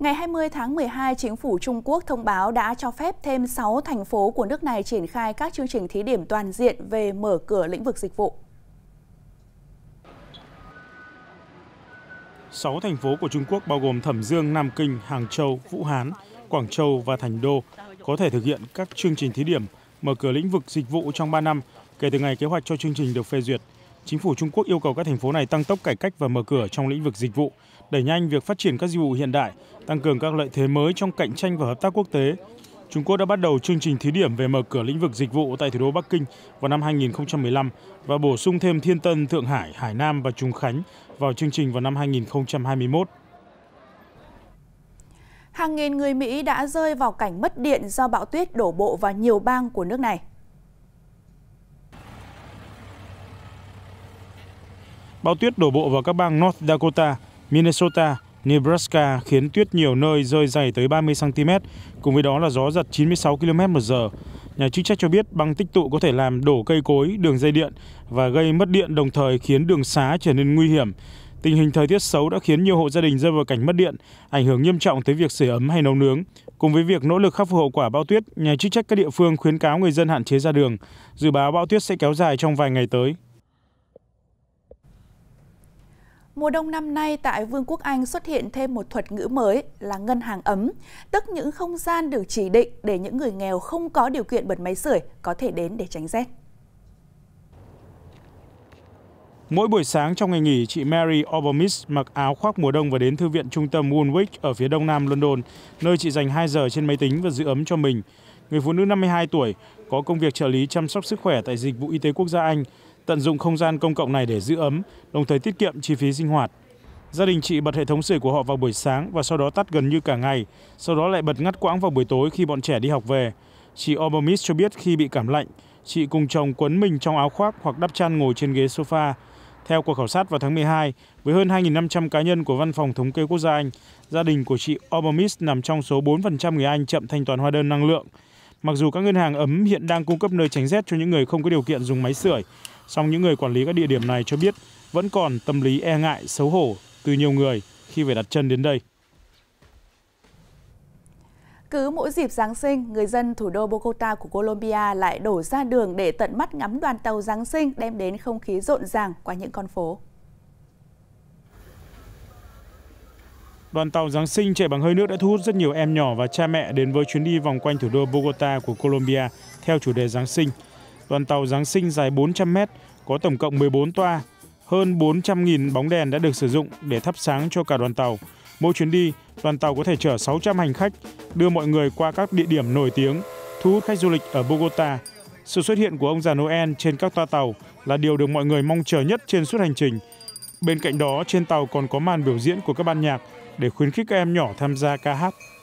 Ngày 20 tháng 12, chính phủ Trung Quốc thông báo đã cho phép thêm 6 thành phố của nước này triển khai các chương trình thí điểm toàn diện về mở cửa lĩnh vực dịch vụ. 6 thành phố của Trung Quốc bao gồm Thẩm Dương, Nam Kinh, Hàng Châu, Vũ Hán, Quảng Châu và Thành Đô có thể thực hiện các chương trình thí điểm mở cửa lĩnh vực dịch vụ trong 3 năm kể từ ngày kế hoạch cho chương trình được phê duyệt – chính phủ Trung Quốc yêu cầu các thành phố này tăng tốc cải cách và mở cửa trong lĩnh vực dịch vụ, đẩy nhanh việc phát triển các dịch vụ hiện đại, tăng cường các lợi thế mới trong cạnh tranh và hợp tác quốc tế. Trung Quốc đã bắt đầu chương trình thí điểm về mở cửa lĩnh vực dịch vụ tại thủ đô Bắc Kinh vào năm 2015 và bổ sung thêm Thiên Tân, Thượng Hải, Hải Nam và Trùng Khánh vào chương trình vào năm 2021. Hàng nghìn người Mỹ đã rơi vào cảnh mất điện do bão tuyết đổ bộ vào nhiều bang của nước này. Bão tuyết đổ bộ vào các bang North Dakota, Minnesota, Nebraska khiến tuyết nhiều nơi rơi dày tới 30 cm, cùng với đó là gió giật 96 km/h. Nhà chức trách cho biết băng tích tụ có thể làm đổ cây cối, đường dây điện và gây mất điện đồng thời khiến đường xá trở nên nguy hiểm. Tình hình thời tiết xấu đã khiến nhiều hộ gia đình rơi vào cảnh mất điện, ảnh hưởng nghiêm trọng tới việc sưởi ấm hay nấu nướng. Cùng với việc nỗ lực khắc phục hậu quả bão tuyết, nhà chức trách các địa phương khuyến cáo người dân hạn chế ra đường. Dự báo bão tuyết sẽ kéo dài trong vài ngày tới. mùa đông năm nay tại Vương quốc Anh xuất hiện thêm một thuật ngữ mới là ngân hàng ấm, tức những không gian được chỉ định để những người nghèo không có điều kiện bật máy sưởi có thể đến để tránh rét. Mỗi buổi sáng trong ngày nghỉ, chị Mary Obermis mặc áo khoác mùa đông và đến thư viện trung tâm Woolwich ở phía đông nam London, nơi chị dành 2 giờ trên máy tính và giữ ấm cho mình. Người phụ nữ 52 tuổi có công việc trợ lý chăm sóc sức khỏe tại dịch vụ y tế quốc gia Anh tận dụng không gian công cộng này để giữ ấm, đồng thời tiết kiệm chi phí sinh hoạt. Gia đình chị bật hệ thống sưởi của họ vào buổi sáng và sau đó tắt gần như cả ngày, sau đó lại bật ngắt quãng vào buổi tối khi bọn trẻ đi học về. Chị Obermis cho biết khi bị cảm lạnh, chị cùng chồng quấn mình trong áo khoác hoặc đắp chăn ngồi trên ghế sofa. Theo cuộc khảo sát vào tháng 12, với hơn 2.500 cá nhân của Văn phòng Thống kê Quốc gia Anh, gia đình của chị Obermis nằm trong số 4% người Anh chậm thanh toán hóa đơn năng lượng. Mặc dù các ngân hàng ấm hiện đang cung cấp nơi tránh rét cho những người không có điều kiện dùng máy sưởi, song những người quản lý các địa điểm này cho biết vẫn còn tâm lý e ngại xấu hổ từ nhiều người khi phải đặt chân đến đây. Cứ mỗi dịp Giáng sinh, người dân thủ đô Bogota của Colombia lại đổ ra đường để tận mắt ngắm đoàn tàu Giáng sinh đem đến không khí rộn ràng qua những con phố. Đoàn tàu Giáng sinh chạy bằng hơi nước đã thu hút rất nhiều em nhỏ và cha mẹ đến với chuyến đi vòng quanh thủ đô Bogota của Colombia theo chủ đề Giáng sinh – đoàn tàu giáng sinh dài 400 mét có tổng cộng 14 toa, hơn 400.000 bóng đèn đã được sử dụng để thắp sáng cho cả đoàn tàu. Mỗi chuyến đi, đoàn tàu có thể chở 600 hành khách, đưa mọi người qua các địa điểm nổi tiếng, thu hút khách du lịch ở Bogota. Sự xuất hiện của ông già Noel trên các toa tàu là điều được mọi người mong chờ nhất trên suốt hành trình. Bên cạnh đó, trên tàu còn có màn biểu diễn của các ban nhạc để khuyến khích các em nhỏ tham gia ca hát.